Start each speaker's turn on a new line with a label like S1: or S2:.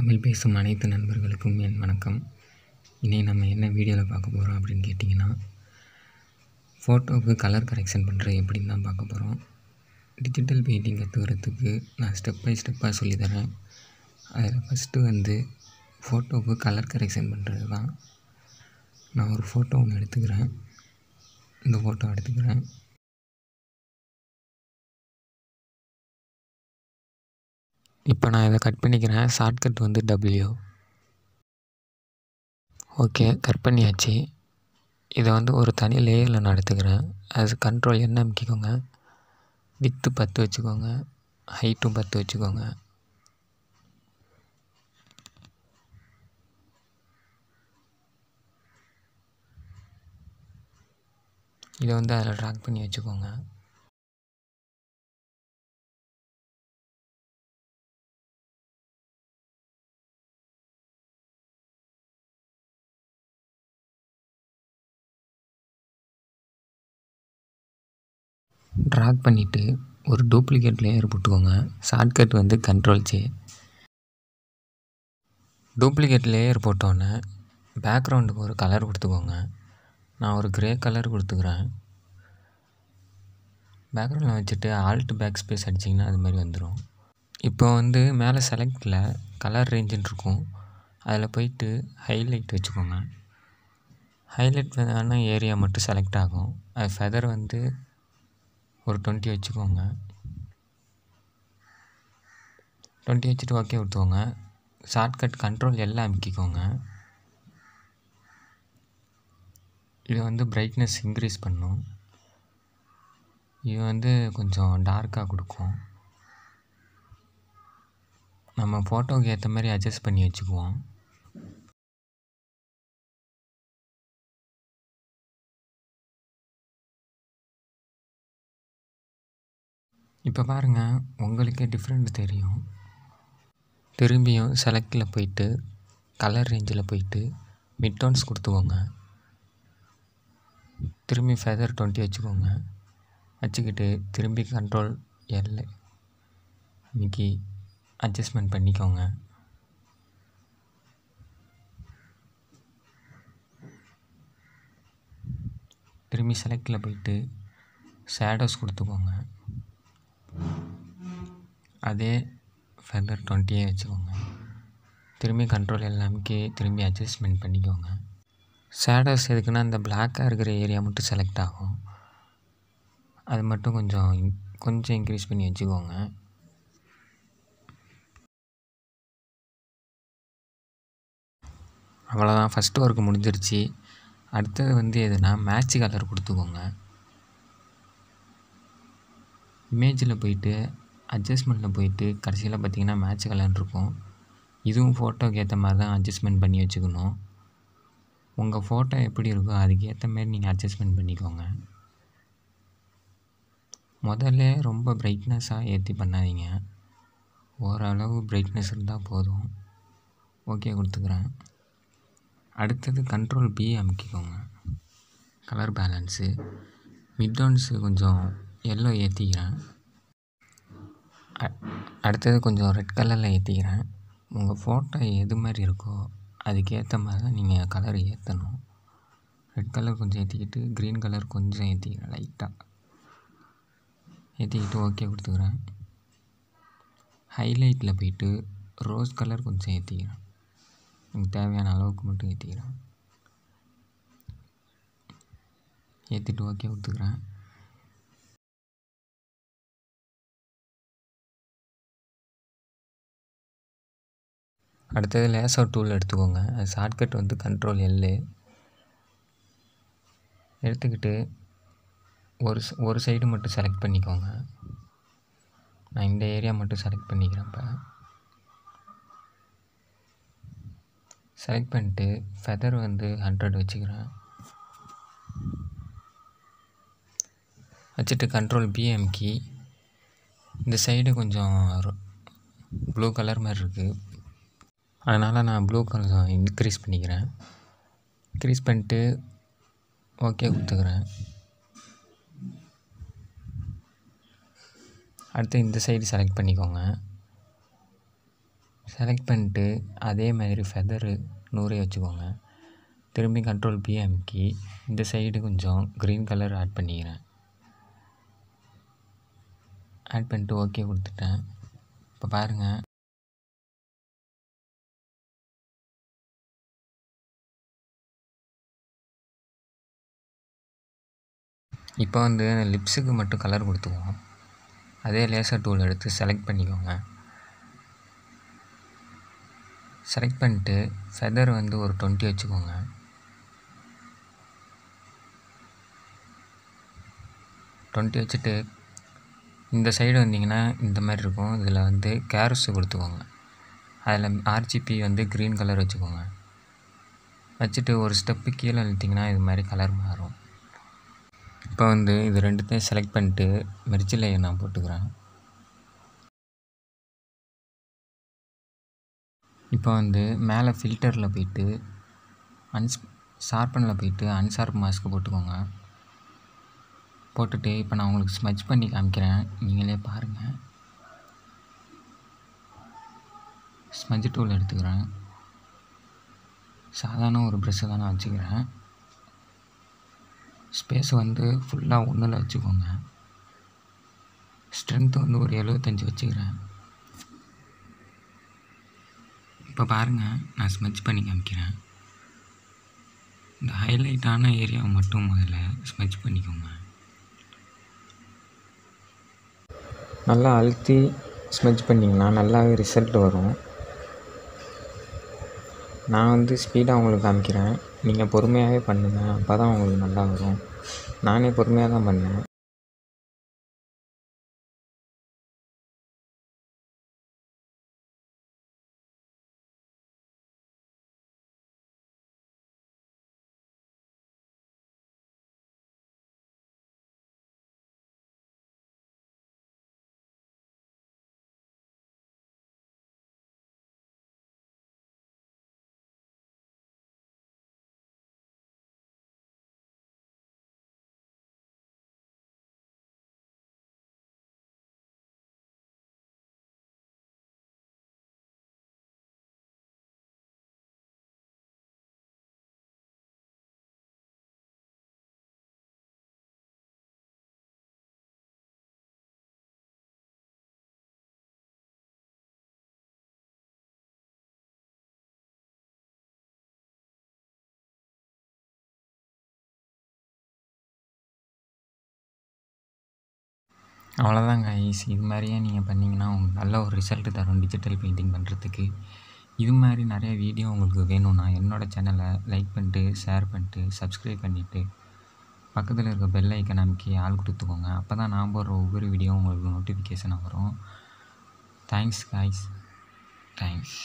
S1: தமிழ் பேசும் அனைத்து நண்பர்களுக்கும் என் வணக்கம் இனி நம்ம என்ன வீடியோவில் பார்க்க போகிறோம் அப்படின்னு கேட்டிங்கன்னா ஃபோட்டோவுக்கு கலர் கரெக்ஷன் பண்ணுறது எப்படின்னு தான் பார்க்க போகிறோம் டிஜிட்டல் பெயிண்டிங் கற்றுக்கிறதுக்கு நான் ஸ்டெப் பை ஸ்டெப்பாக சொல்லித்தரேன் அதில் ஃபஸ்ட்டு வந்து ஃபோட்டோவுக்கு கலர் கரெக்ஷன் பண்ணுறது தான்
S2: நான் ஒரு ஃபோட்டோ ஒன்று எடுத்துக்கிறேன் இந்த ஃபோட்டோ எடுத்துக்கிறேன் இப்போ நான் இதை கட் பண்ணிக்கிறேன் ஷார்ட்கட் வந்து டபிள்யூ
S1: ஓகே கட் பண்ணியாச்சு இதை வந்து ஒரு தனி லேயரில் நான் எடுத்துக்கிறேன் அது கண்ட்ரோல் என்ன அமைக்கிக்கோங்க வித்து பத்து வச்சுக்கோங்க ஹைட்டும் பத்து வச்சுக்கோங்க
S2: இதை வந்து அதில் ட்ராக் பண்ணி வச்சுக்கோங்க ட்ராக் பண்ணிவிட்டு ஒரு டூப்ளிகேட் லேயர் போட்டுக்கோங்க ஷார்ட்கட் வந்து கண்ட்ரோல்
S1: சே டூப்ளிகேட் லேயர் போட்டோன்னே பேக்ரவுண்டுக்கு ஒரு கலர் கொடுத்துக்கோங்க நான் ஒரு க்ரே கலர் கொடுத்துக்குறேன் பேக்ரவுண்டில் வச்சுட்டு ஆல்ட் பேக் ஸ்பேஸ் அடிச்சிங்கன்னா அது மாதிரி வந்துடும் இப்போ வந்து மேலே செலக்டில் கலர் ரேஞ்சுன்னு இருக்கும் அதில் போயிட்டு ஹைலைட் வச்சுக்கோங்க ஹைலைட் வேணால் ஏரியா மட்டும் செலக்ட் ஆகும் அது ஃபெதர் வந்து ஒரு டுவெண்ட்டி வச்சுக்கோங்க டுவெண்ட்டி வச்சுட்டு ஓகே விட்டுக்கோங்க ஷார்ட்கட் கண்ட்ரோல் எல்லாம் அமுக்கிக்கோங்க இது வந்து பிரைட்னஸ் இன்க்ரீஸ் பண்ணும் இது வந்து கொஞ்சம் டார்க்காக கொடுக்கும்
S2: நம்ம ஃபோட்டோவுக்கு ஏற்ற மாதிரி அட்ஜஸ்ட் பண்ணி வச்சுக்குவோம் இப்போ பாருங்கள் உங்களுக்கே டிஃப்ரெண்ட் தெரியும்
S1: திரும்பியும் செலக்டில் போயிட்டு கலர் ரேஞ்சில் போயிட்டு மிட்டோன்ஸ் கொடுத்துக்கோங்க திரும்பி ஃபெதர் டுவெண்ட்டி வச்சுக்கோங்க வச்சுக்கிட்டு திரும்பி கண்ட்ரோல் எல் இன்றைக்கி அட்ஜஸ்ட்மெண்ட் பண்ணிக்கோங்க திரும்பி செலக்டில் போயிட்டு ஷேடோஸ் கொடுத்துக்கோங்க அதே ஃபைபர் டுவெண்ட்டியே வச்சுக்கோங்க திரும்பி கண்ட்ரோல் எல்லாமே திரும்பி அட்ஜஸ்ட்மெண்ட் பண்ணிக்கோங்க சேடோஸ் எதுக்குன்னா அந்த பிளாக்காக இருக்கிற ஏரியா மட்டும் செலக்ட் ஆகும் அது மட்டும் கொஞ்சம் கொஞ்சம் இன்க்ரீஸ் பண்ணி வச்சுக்கோங்க
S2: அவ்வளோதான் ஃபஸ்ட்டு ஒர்க்
S1: முடிஞ்சிருச்சு அடுத்தது வந்து எதுனா மேட்ச் கலர் கொடுத்துக்கோங்க இமேஜில் போயிட்டு அட்ஜஸ்ட்மெண்ட்டில் போயிட்டு கடைசியில் பார்த்திங்கன்னா மேட்ச் விளாண்டுருக்கோம் இதுவும் ஃபோட்டோக்கு ஏற்ற மாதிரி தான் அட்ஜஸ்ட்மெண்ட் பண்ணி வச்சுக்கணும் உங்கள் ஃபோட்டோ எப்படி இருக்கோ அதுக்கேற்ற மாதிரி நீங்கள் அட்ஜஸ்ட்மெண்ட் பண்ணிக்கோங்க முதல்ல ரொம்ப பிரைட்னஸாக ஏற்றி பண்ணாதீங்க ஓரளவு பிரைட்னஸ் இருந்தால் போதும் ஓகே கொடுத்துக்குறேன் அடுத்தது கண்ட்ரோல் பி அமுக்கிக்கோங்க கலர் பேலன்ஸு மிட் டவுன்ஸு கொஞ்சம் எல்லோ ஏற்றிக்கிறேன் அடுத்தது கொஞ்சம் ரெட் கலரில் ஏற்றிக்கிறேன் உங்கள் ஃபோட்டோ எது மாதிரி இருக்கோ அதுக்கேற்ற மாதிரி தான் நீங்கள் கலர் ஏற்றணும் ரெட் கலர் கொஞ்சம் ஏற்றிக்கிட்டு க்ரீன் கலர் கொஞ்சம் ஏற்றிக்கிறேன் லைட்டாக ஏற்றிக்கிட்டு ஓகே கொடுத்துக்கிறேன் ஹைலைட்டில் போயிட்டு ரோஸ் கலர் கொஞ்சம் ஏற்றிக்கிறேன் எனக்கு தேவையான அளவுக்கு மட்டும் ஏற்றிக்கிறேன்
S2: ஏற்றிட்டு ஓகே கொடுத்துக்கிறேன் அடுத்தது லேசர் டூல் எடுத்துக்கோங்க ஷார்ட்கட் வந்து கண்ட்ரோல் எல்லு
S1: எடுத்துக்கிட்டு ஒரு ஒரு சைடு மட்டும் செலக்ட் பண்ணிக்கோங்க நான் இந்த ஏரியா மட்டும் செலக்ட் பண்ணிக்கிறேன் இப்போ செலக்ட் பண்ணிட்டு ஃபெதர் வந்து ஹண்ட்ரட் வச்சுக்கிறேன் வச்சுட்டு கண்ட்ரோல் பிஎம்கி இந்த சைடு கொஞ்சம் ப்ளூ கலர் மாதிரி இருக்குது அதனால் நான் ப்ளூ கலர் இன்க்ரீஸ் பண்ணிக்கிறேன் இன்க்ரீஸ் பண்ணிட்டு ஓகே கொடுத்துக்கிறேன் அடுத்து இந்த சைடு செலக்ட் பண்ணிக்கோங்க செலக்ட் பண்ணிட்டு அதே மாதிரி ஃபெதரு நூறே வச்சுக்கோங்க திரும்பி கண்ட்ரோல் பி இந்த சைடு கொஞ்சம் க்ரீன் கலர் ஆட் பண்ணிக்கிறேன்
S2: ஆட் பண்ணிட்டு ஓகே கொடுத்துட்டேன் இப்போ பாருங்கள் இப்போ வந்து லிப்ஸுக்கு
S1: மட்டும் கலர் கொடுத்துக்குவோம் அதே லேசர் டூல் எடுத்து செலக்ட் பண்ணிக்கோங்க செலக்ட் பண்ணிட்டு ஃபெதர் வந்து ஒரு டுவெண்ட்டி வச்சுக்கோங்க டுவெண்ட்டி வச்சுட்டு இந்த சைடு வந்தீங்கன்னா இந்த மாதிரி இருக்கும் இதில் வந்து கேரஸ் கொடுத்துக்கோங்க அதில் ஆர்ஜிபி வந்து க்ரீன் கலர் வச்சுக்கோங்க வச்சுட்டு ஒரு ஸ்டெப்பு கீழே நிறுத்திங்கன்னா இது மாதிரி கலர் மாறும் இப்போ வந்து இது ரெண்டுத்தையும் செலக்ட் பண்ணிட்டு மெர்ஜிலையை நான் போட்டுக்கிறேன் இப்போ வந்து மேலே ஃபில்டரில் போயிட்டு அன்ஸ் ஷார்பனில் போயிட்டு அன்ஷார்ப் மாஸ்க்கு போட்டுக்கோங்க போட்டுட்டு இப்போ நான் உங்களுக்கு ஸ்மச் பண்ணி காமிக்கிறேன் நீங்களே பாருங்கள் ஸ்மஜ் டூல் எடுத்துக்கிறேன் சாதாரண ஒரு ப்ரெஷ்ஷை தான் நான் வச்சுக்கிறேன் ஸ்பேஸ் வந்து ஃபுல்லாக ஒன்றில் வச்சுக்கோங்க ஸ்ட்ரென்த்து வந்து ஒரு எழுபத்தஞ்சி வச்சுக்கிறேன் இப்போ பாருங்கள் நான் ஸ்மெச் பண்ணி காமிக்கிறேன் இந்த ஹைலைட்டான ஏரியாவை மட்டும் முதல்ல ஸ்மெச் பண்ணிக்கோங்க நல்லா அழுத்தி ஸ்மெச் பண்ணிங்கன்னா நல்லாவே ரிசல்ட் வரும் நான் வந்து ஸ்பீடாக உங்களுக்கு காமிக்கிறேன்
S2: நீங்கள் பொறுமையாகவே பண்ணுங்கள் அப்போ தான் உங்களுக்கு நல்லா வரும் நானே பொறுமையாக தான் பண்ணேன் அவ்வளோதாங்க ஈஸி இது மாதிரியே நீங்கள் பண்ணிங்கன்னா உங்களுக்கு நல்ல ஒரு ரிசல்ட்டு தரும் டிஜிட்டல்
S1: பெயிண்டிங் பண்ணுறதுக்கு இது மாதிரி நிறைய வீடியோ உங்களுக்கு வேணும்னா என்னோடய சேனலை லைக் பண்ணிட்டு ஷேர் பண்ணிட்டு சப்ஸ்கிரைப் பண்ணிவிட்டு பக்கத்தில் இருக்க பெல் ஐக்கன் அமைக்கி ஆள் கொடுத்துக்கோங்க அப்போ
S2: தான் நான் போடுற ஒவ்வொரு வீடியோ உங்களுக்கு நோட்டிஃபிகேஷனாக வரும் தேங்க்ஸ் காய்ஸ் தேங்க்ஸ்